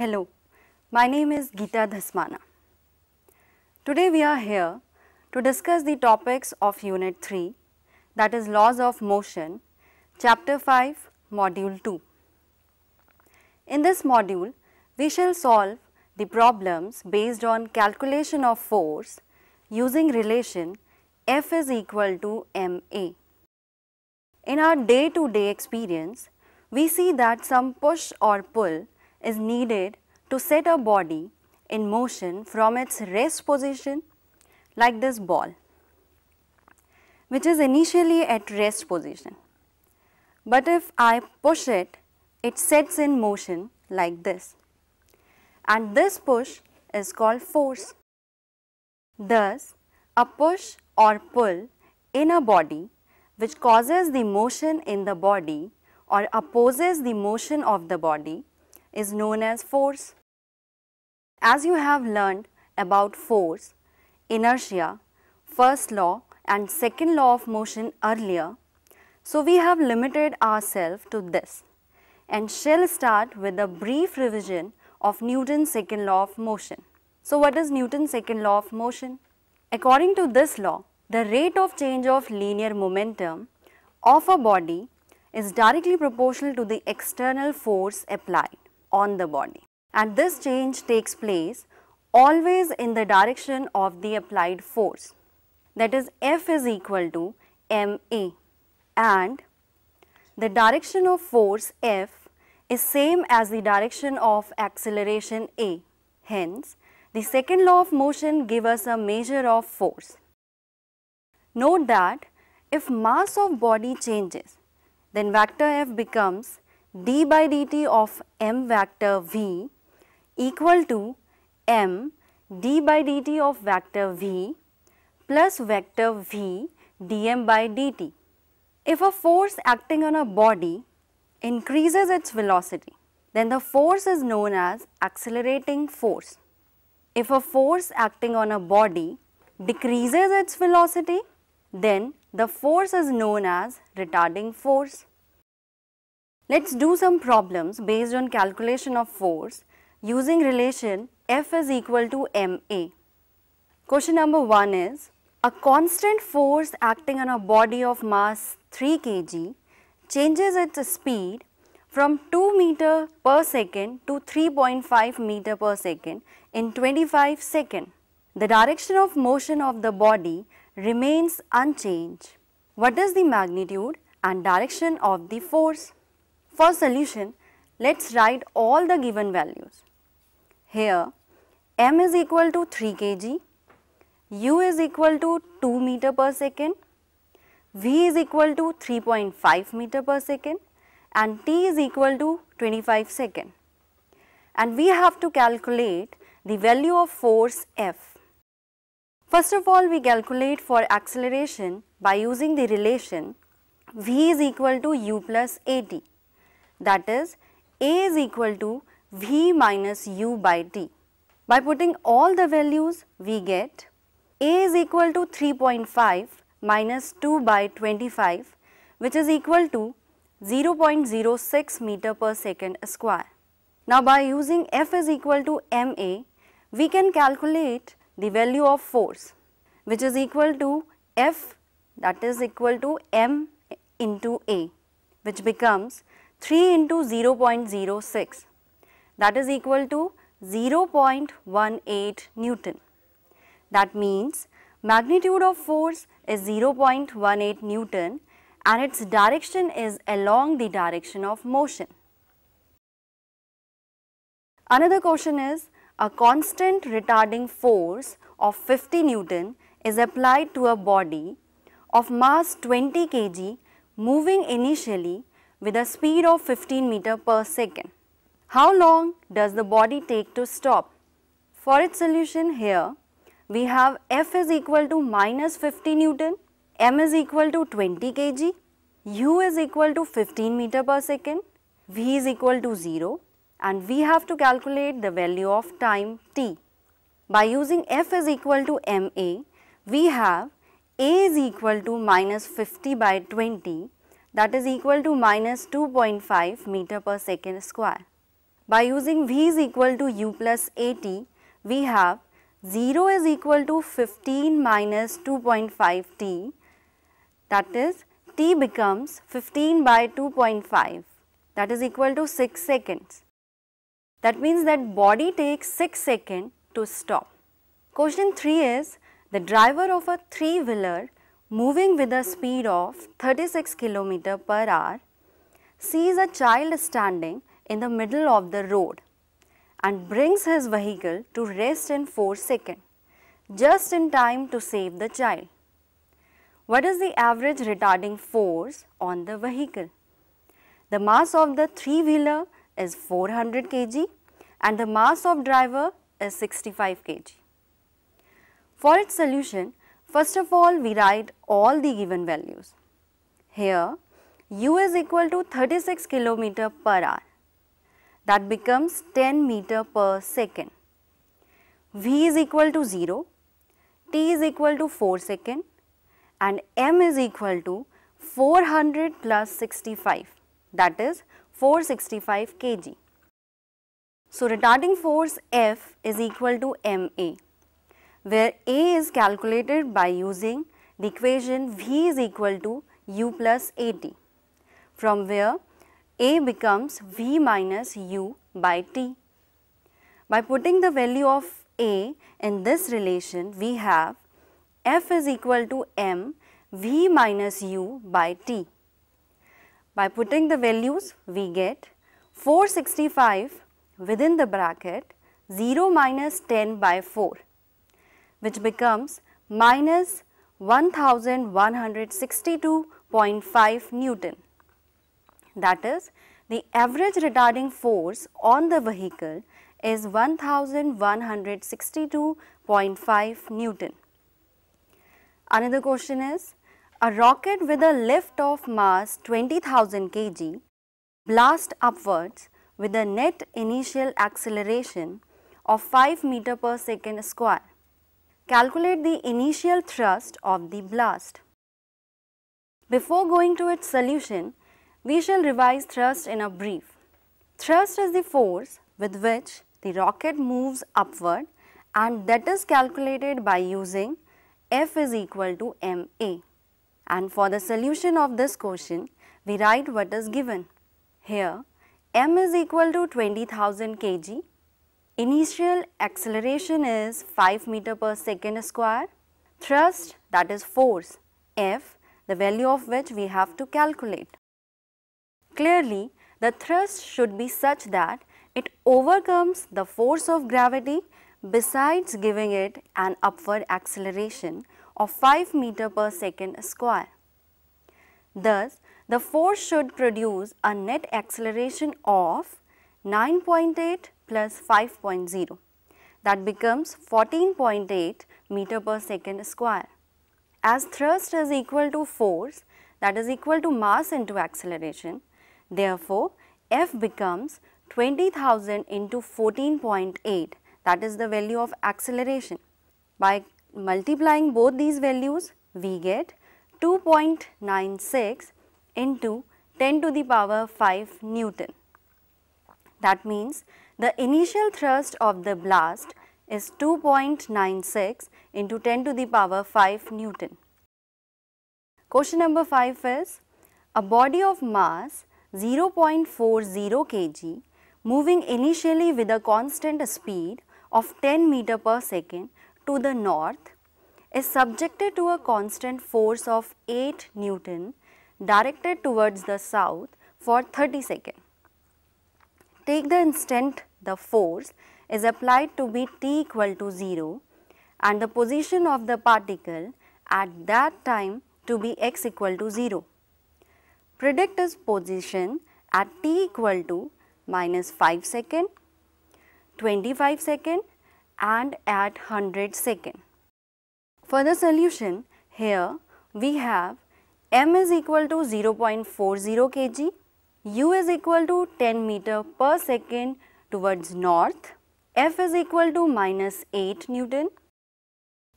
Hello, my name is Geeta Dhasmana. Today we are here to discuss the topics of Unit 3 that is Laws of Motion, Chapter 5, Module 2. In this module, we shall solve the problems based on calculation of force using relation F is equal to ma. In our day-to-day -day experience, we see that some push or pull is needed to set a body in motion from its rest position like this ball which is initially at rest position. But if I push it, it sets in motion like this and this push is called force. Thus, a push or pull in a body which causes the motion in the body or opposes the motion of the body is known as force. As you have learned about force, inertia, first law and second law of motion earlier, so we have limited ourselves to this and shall start with a brief revision of Newton's second law of motion. So what is Newton's second law of motion? According to this law, the rate of change of linear momentum of a body is directly proportional to the external force applied on the body. And this change takes place always in the direction of the applied force that is F is equal to ma and the direction of force F is same as the direction of acceleration A. Hence, the second law of motion give us a measure of force. Note that if mass of body changes, then vector F becomes d by dt of m vector v equal to m d by dt of vector v plus vector v dm by dt. If a force acting on a body increases its velocity, then the force is known as accelerating force. If a force acting on a body decreases its velocity, then the force is known as retarding force. Let's do some problems based on calculation of force using relation F is equal to ma. Question number 1 is a constant force acting on a body of mass 3 kg changes its speed from 2 meter per second to 3.5 meter per second in 25 seconds. The direction of motion of the body remains unchanged. What is the magnitude and direction of the force? For solution, let us write all the given values. Here, m is equal to 3 kg, u is equal to 2 meter per second, v is equal to 3.5 meter per second and t is equal to 25 second. And we have to calculate the value of force F. First of all, we calculate for acceleration by using the relation v is equal to u plus at that is A is equal to V minus U by T. By putting all the values we get A is equal to 3.5 minus 2 by 25 which is equal to 0.06 meter per second square. Now by using F is equal to MA we can calculate the value of force which is equal to F that is equal to M into A which becomes 3 into 0.06 that is equal to 0.18 Newton. That means magnitude of force is 0.18 Newton and its direction is along the direction of motion. Another question is a constant retarding force of 50 Newton is applied to a body of mass 20 kg moving initially with a speed of 15 meter per second. How long does the body take to stop? For its solution here, we have F is equal to minus 50 Newton, M is equal to 20 kg, U is equal to 15 meter per second, V is equal to 0 and we have to calculate the value of time t. By using F is equal to MA, we have A is equal to minus 50 by 20 that is equal to minus 2.5 meter per second square. By using V is equal to U plus AT, we have 0 is equal to 15 minus 2.5 T that is T becomes 15 by 2.5 that is equal to 6 seconds. That means that body takes 6 seconds to stop. Question 3 is the driver of a 3 wheeler moving with a speed of 36 km per hour sees a child standing in the middle of the road and brings his vehicle to rest in 4 seconds, just in time to save the child. What is the average retarding force on the vehicle? The mass of the three-wheeler is 400 kg and the mass of driver is 65 kg. For its solution, First of all, we write all the given values. Here, u is equal to 36 kilometer per hour. That becomes 10 meter per second. v is equal to 0, t is equal to 4 second and m is equal to 400 plus 65 that is 465 kg. So, retarding force F is equal to MA where A is calculated by using the equation V is equal to U plus AT from where A becomes V minus U by T. By putting the value of A in this relation we have F is equal to M V minus U by T. By putting the values we get 465 within the bracket 0 minus 10 by 4 which becomes minus 1162.5 Newton. That is, the average retarding force on the vehicle is 1162.5 Newton. Another question is, a rocket with a lift of mass 20,000 kg blast upwards with a net initial acceleration of 5 meter per second square Calculate the initial thrust of the blast. Before going to its solution, we shall revise thrust in a brief. Thrust is the force with which the rocket moves upward and that is calculated by using F is equal to ma. And for the solution of this question, we write what is given. Here, m is equal to 20,000 kg Initial acceleration is 5 meter per second square. Thrust that is force F the value of which we have to calculate. Clearly the thrust should be such that it overcomes the force of gravity besides giving it an upward acceleration of 5 meter per second square. Thus, the force should produce a net acceleration of 9.8 plus 5.0 that becomes 14.8 meter per second square. As thrust is equal to force that is equal to mass into acceleration therefore F becomes 20,000 into 14.8 that is the value of acceleration. By multiplying both these values we get 2.96 into 10 to the power 5 Newton. That means the initial thrust of the blast is 2.96 into 10 to the power 5 Newton. Question number 5 is, a body of mass 0.40 kg moving initially with a constant speed of 10 meter per second to the north is subjected to a constant force of 8 Newton directed towards the south for 30 seconds take the instant the force is applied to be t equal to 0 and the position of the particle at that time to be x equal to 0. Predict its position at t equal to minus 5 second, 25 second and at 100 second. For the solution here we have m is equal to 0.40 kg u is equal to 10 meter per second towards north, f is equal to minus 8 Newton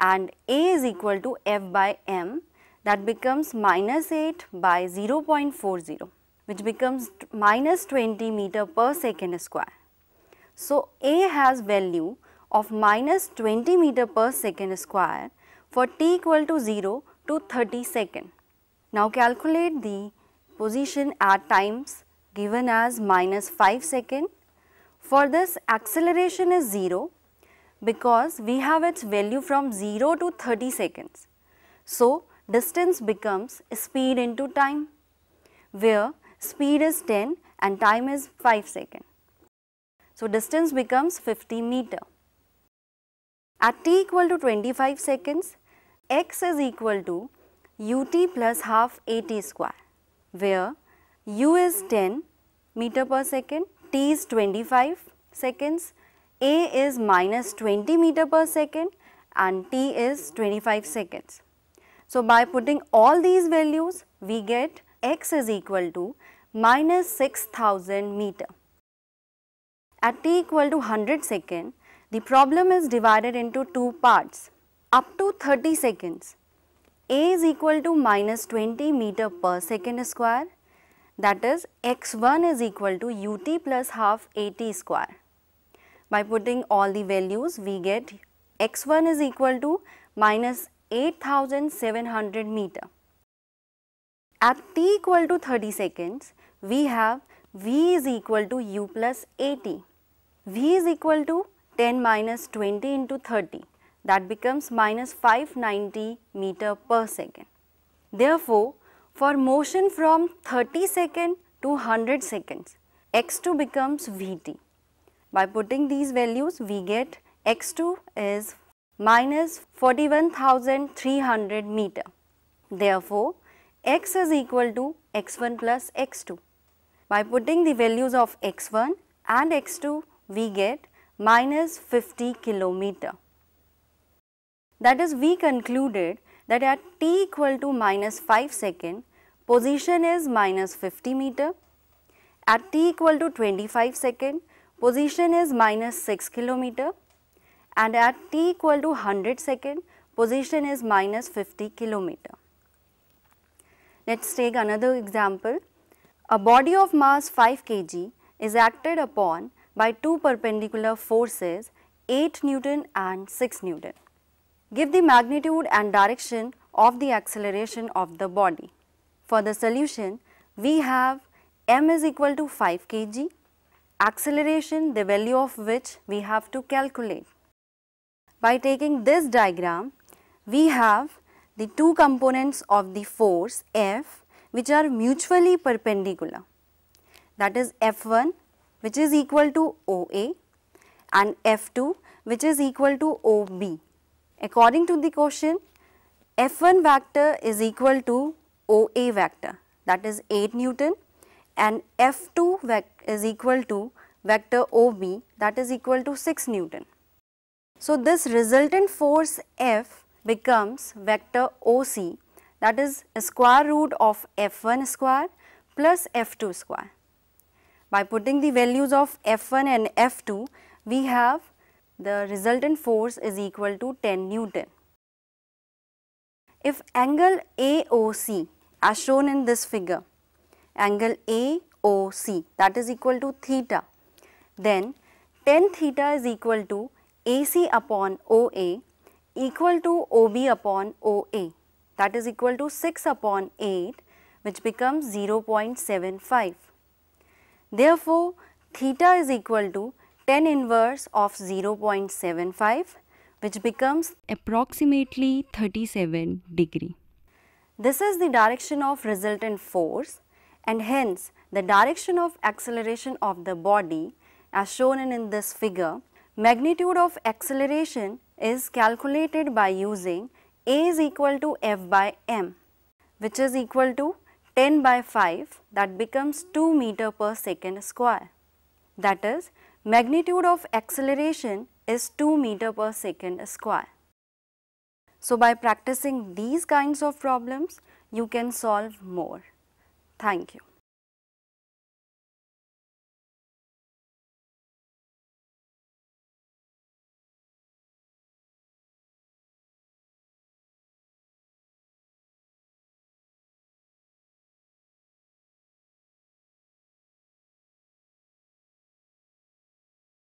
and a is equal to f by m that becomes minus 8 by 0.40 which becomes minus 20 meter per second square. So, a has value of minus 20 meter per second square for t equal to 0 to 30 second. Now calculate the position at times given as minus 5 second. For this acceleration is 0 because we have its value from 0 to 30 seconds. So, distance becomes speed into time where speed is 10 and time is 5 second. So, distance becomes 50 meter. At t equal to 25 seconds, x is equal to ut plus half at square where u is 10 meter per second, t is 25 seconds, a is minus 20 meter per second and t is 25 seconds. So, by putting all these values we get x is equal to minus 6000 meter. At t equal to 100 second, the problem is divided into two parts. Up to 30 seconds, a is equal to minus 20 meter per second square that is x1 is equal to ut plus half at square. By putting all the values we get x1 is equal to minus 8700 meter. At t equal to 30 seconds we have v is equal to u plus at. v is equal to 10 minus 20 into 30 that becomes minus 590 meter per second. Therefore, for motion from 30 second to 100 seconds, x2 becomes vt. By putting these values, we get x2 is minus 41,300 meter. Therefore, x is equal to x1 plus x2. By putting the values of x1 and x2, we get minus 50 kilometer. That is we concluded that at t equal to minus 5 second, position is minus 50 meter. At t equal to 25 second, position is minus 6 kilometer. And at t equal to 100 second, position is minus 50 kilometer. Let us take another example. A body of mass 5 kg is acted upon by two perpendicular forces 8 Newton and 6 Newton. Give the magnitude and direction of the acceleration of the body. For the solution, we have m is equal to 5 kg, acceleration the value of which we have to calculate. By taking this diagram, we have the two components of the force F which are mutually perpendicular. That is F1 which is equal to OA and F2 which is equal to OB. According to the question, F1 vector is equal to OA vector that is 8 Newton and F2 is equal to vector OB that is equal to 6 Newton. So, this resultant force F becomes vector OC that is square root of F1 square plus F2 square. By putting the values of F1 and F2, we have the resultant force is equal to 10 Newton. If angle AOC as shown in this figure, angle AOC that is equal to theta, then 10 theta is equal to AC upon OA equal to OB upon OA that is equal to 6 upon 8 which becomes 0.75. Therefore, theta is equal to 10 inverse of 0.75 which becomes approximately 37 degree. This is the direction of resultant force and hence the direction of acceleration of the body as shown in, in this figure. Magnitude of acceleration is calculated by using A is equal to F by m which is equal to 10 by 5 that becomes 2 meter per second square. That is magnitude of acceleration is 2 meter per second square. So, by practicing these kinds of problems, you can solve more. Thank you.